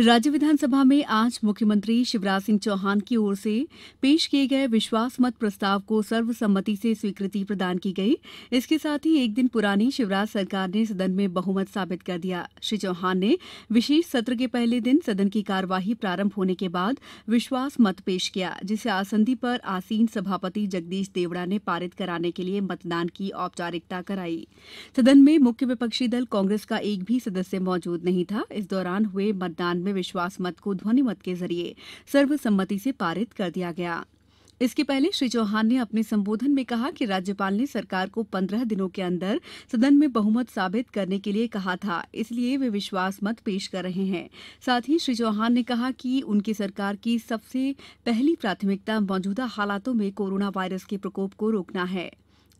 राज्य विधानसभा में आज मुख्यमंत्री शिवराज सिंह चौहान की ओर से पेश किए गए विश्वास मत प्रस्ताव को सर्वसम्मति से स्वीकृति प्रदान की गई इसके साथ ही एक दिन पुरानी शिवराज सरकार ने सदन में बहुमत साबित कर दिया श्री चौहान ने विशेष सत्र के पहले दिन सदन की कार्यवाही प्रारंभ होने के बाद विश्वास मत पेश किया जिसे आसंदी पर आसीन सभापति जगदीश देवड़ा ने पारित कराने के लिए मतदान की औपचारिकता कराई सदन में मुख्य विपक्षी दल कांग्रेस का एक भी सदस्य मौजूद नहीं था इस दौरान हुए मतदान संविधान में विश्वास मत को ध्वनिमत के जरिए सर्वसम्मति से पारित कर दिया गया इसके पहले श्री चौहान ने अपने संबोधन में कहा कि राज्यपाल ने सरकार को पंद्रह दिनों के अंदर सदन में बहुमत साबित करने के लिए कहा था इसलिए वे विश्वास मत पेश कर रहे हैं साथ ही श्री चौहान ने कहा कि उनकी सरकार की सबसे पहली प्राथमिकता मौजूदा हालातों में कोरोना वायरस के प्रकोप को रोकना है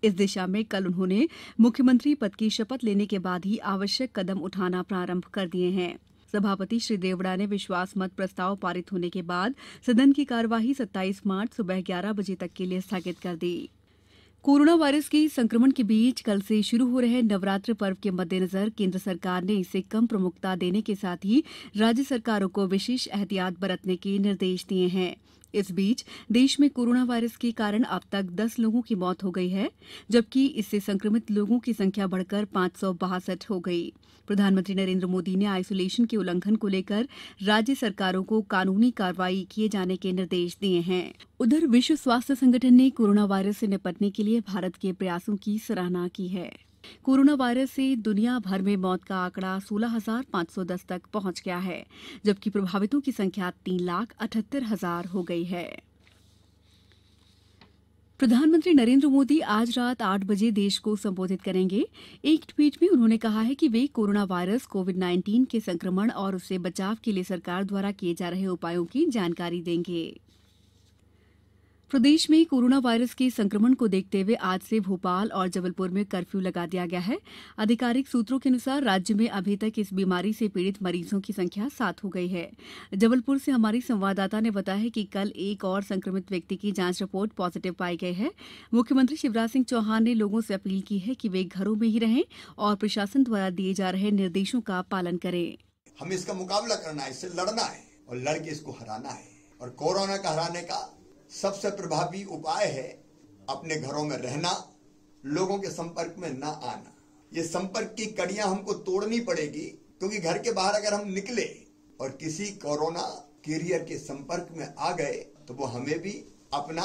इस दिशा में कल उन्होंने मुख्यमंत्री पद की शपथ लेने के बाद ही आवश्यक कदम उठाना प्रारंभ कर दिए हैं सभापति श्री देवड़ा ने विश्वास मत प्रस्ताव पारित होने के बाद सदन की कार्यवाही सत्ताईस मार्च सुबह ग्यारह बजे तक के लिए स्थगित कर दी कोरोना वायरस के संक्रमण के बीच कल से शुरू हो रहे नवरात्र पर्व के मद्देनजर केंद्र सरकार ने इसे कम प्रमुखता देने के साथ ही राज्य सरकारों को विशेष एहतियात बरतने के निर्देश दिए हैं इस बीच देश में कोरोना वायरस के कारण अब तक दस लोगों की मौत हो गई है जबकि इससे संक्रमित लोगों की संख्या बढ़कर पांच सौ बासठ हो गई प्रधानमंत्री नरेंद्र मोदी ने आइसोलेशन के उल्लंघन को लेकर राज्य सरकारों को कानूनी कार्रवाई किए जाने के निर्देश दिए हैं उधर विश्व स्वास्थ्य संगठन ने कोरोना वायरस से निपटने के लिए भारत के प्रयासों की सराहना की है कोरोना वायरस से दुनिया भर में मौत का आंकड़ा सोलह हजार पांच सौ दस तक पहुंच गया है जबकि प्रभावितों की संख्या तीन लाख अठहत्तर हजार हो गई है प्रधानमंत्री नरेंद्र मोदी आज रात आठ बजे देश को संबोधित करेंगे एक ट्वीट में उन्होंने कहा है कि वे कोरोना वायरस कोविड नाइन्टीन के संक्रमण और उससे बचाव के लिए सरकार द्वारा किए जा रहे उपायों की जानकारी देंगे कर्फ्यू प्रदेश में कोरोना वायरस के संक्रमण को देखते हुए आज से भोपाल और जबलपुर में कर्फ्यू लगा दिया गया है आधिकारिक सूत्रों के अनुसार राज्य में अभी तक इस बीमारी से पीड़ित मरीजों की संख्या सात हो गई है जबलपुर से हमारी संवाददाता ने बताया है कि कल एक और संक्रमित व्यक्ति की जांच रिपोर्ट पॉजिटिव पाई गई है मुख्यमंत्री शिवराज सिंह चौहान ने लोगों से अपील की है कि वे घरों में ही रहें और प्रशासन द्वारा दिए जा रहे निर्देशों का पालन करें हमें इसका मुकाबला करना है इससे लड़ना है और लड़के इसको हराना है और कोरोना का हराने का सबसे प्रभावी उपाय है अपने घरों में रहना लोगों के संपर्क में ना आना ये संपर्क की कड़ियां हमको तोड़नी पड़ेगी क्योंकि घर के बाहर अगर हम निकले और किसी कोरोना कैरियर के संपर्क में आ गए तो वो हमें भी अपना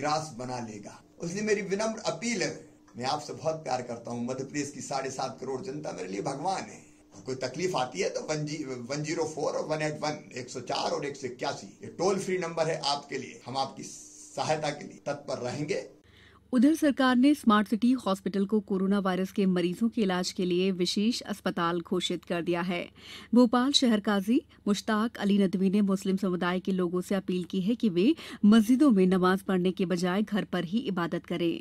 ग्रास बना लेगा उसलिए मेरी विनम्र अपील है मैं आपसे बहुत प्यार करता हूँ मध्य प्रदेश की साढ़े सात करोड़ जनता मेरे लिए भगवान है कोई तकलीफ आती है तो one G one zero four और वन एट वन एक सौ चार और एक सौ इक्यासी ये टोल फ्री नंबर है आपके लिए हम आपकी सहायता के लिए तत्पर रहेंगे उधर सरकार ने स्मार्ट सिटी हॉस्पिटल को कोरोना वायरस के मरीजों के इलाज के लिए विशेष अस्पताल घोषित कर दिया है भोपाल शहर काजी मुश्ताक अली नदवी ने मुस्लिम समुदाय के लोगों से अपील की है कि वे मस्जिदों में नमाज पढ़ने के बजाय घर पर ही इबादत करें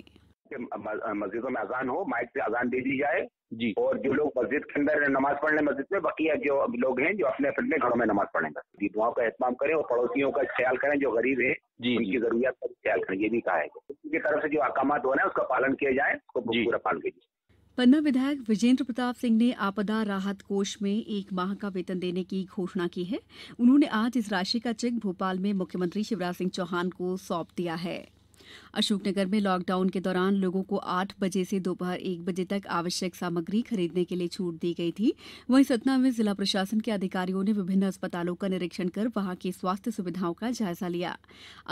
के मस्जिदों में अजान हो माइक से अजान दे दी जाए जी और जो लोग मस्जिद के अंदर नमाज पढ़ने मस्जिद में बाकी जो लोग हैं जो अपने अपने घरों में नमाज पढ़ेंगे जी दुआओं का एहतमाम करें और पड़ोसियों का ख्याल करें जो गरीब है उनकी जरूरत का ख्याल करें ये भी कहा है उनकी तरफ से जो अहकाम हो रहे हैं उसका पालन किया जाए उसको पूरा पालन किया जाए पन्ना विधायक विजेंद्र प्रताप सिंह ने आपदा राहत कोष में एक माह का वेतन देने की घोषणा की है उन्होंने आज इस राशि का चेक भोपाल में मुख्यमंत्री शिवराज सिंह चौहान को सौंप दिया है अशोकनगर में लॉकडाउन के दौरान लोगों को आठ बजे से दोपहर एक बजे तक आवश्यक सामग्री खरीदने के लिए छूट दी गई थी वहीं सतना में जिला प्रशासन के अधिकारियों ने विभिन्न अस्पतालों का निरीक्षण कर वहां की स्वास्थ्य सुविधाओं का जायजा लिया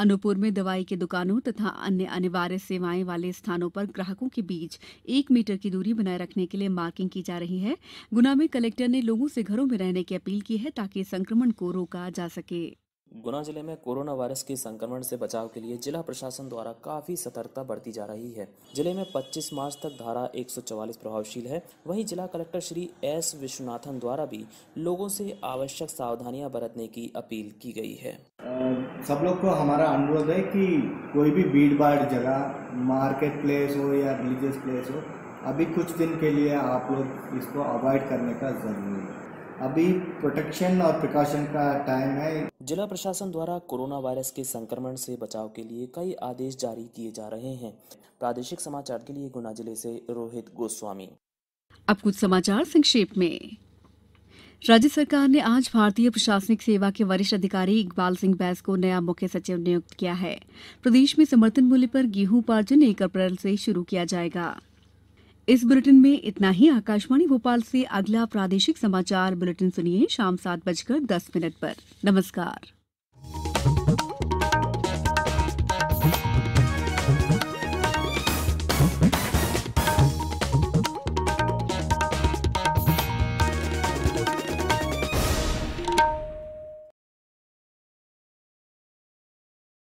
अनूपपुर में दवाई की दुकानों तथा अन्य अनिवार्य सेवाएं वाले स्थानों पर ग्राहकों के बीच एक मीटर की दूरी बनाए रखने के लिए मार्किंग की जा रही है गुना में कलेक्टर ने लोगों से घरों में रहने की अपील की है ताकि संक्रमण को रोका जा सके गुना जिले में कोरोना वायरस के संक्रमण से बचाव के लिए जिला प्रशासन द्वारा काफी सतर्कता बरती जा रही है जिले में 25 मार्च तक धारा 144 प्रभावशील है वहीं जिला कलेक्टर श्री एस विश्वनाथन द्वारा भी लोगों से आवश्यक सावधानियां बरतने की अपील की गई है सब लोग को हमारा अनुरोध है कि कोई भी भीड़ भाड़ जगह मार्केट प्लेस हो या रिलीजियस प्लेस हो अभी कुछ दिन के लिए आप लोग इसको अवॉइड करने का ज़रूरी है अभी प्रोटेक्शन और प्रिकॉशन का टाइम है जिला प्रशासन द्वारा कोरोना वायरस के संक्रमण से बचाव के लिए कई आदेश जारी किए जा रहे हैं प्रादेशिक समाचार के लिए गुना जिले से रोहित गोस्वामी अब कुछ समाचार संक्षेप में राज्य सरकार ने आज भारतीय प्रशासनिक सेवा के वरिष्ठ अधिकारी इकबाल सिंह बैस को नया मुख्य सचिव नियुक्त किया है प्रदेश में समर्थन मूल्य पर गेहूं उपार्जन एक अप्रैल से शुरू किया जाएगा इस बुलेटिन में इतना ही आकाशवाणी भोपाल से अगला प्रादेशिक समाचार बुलेटिन सुनिए शाम सात बजकर दस मिनट पर नमस्कार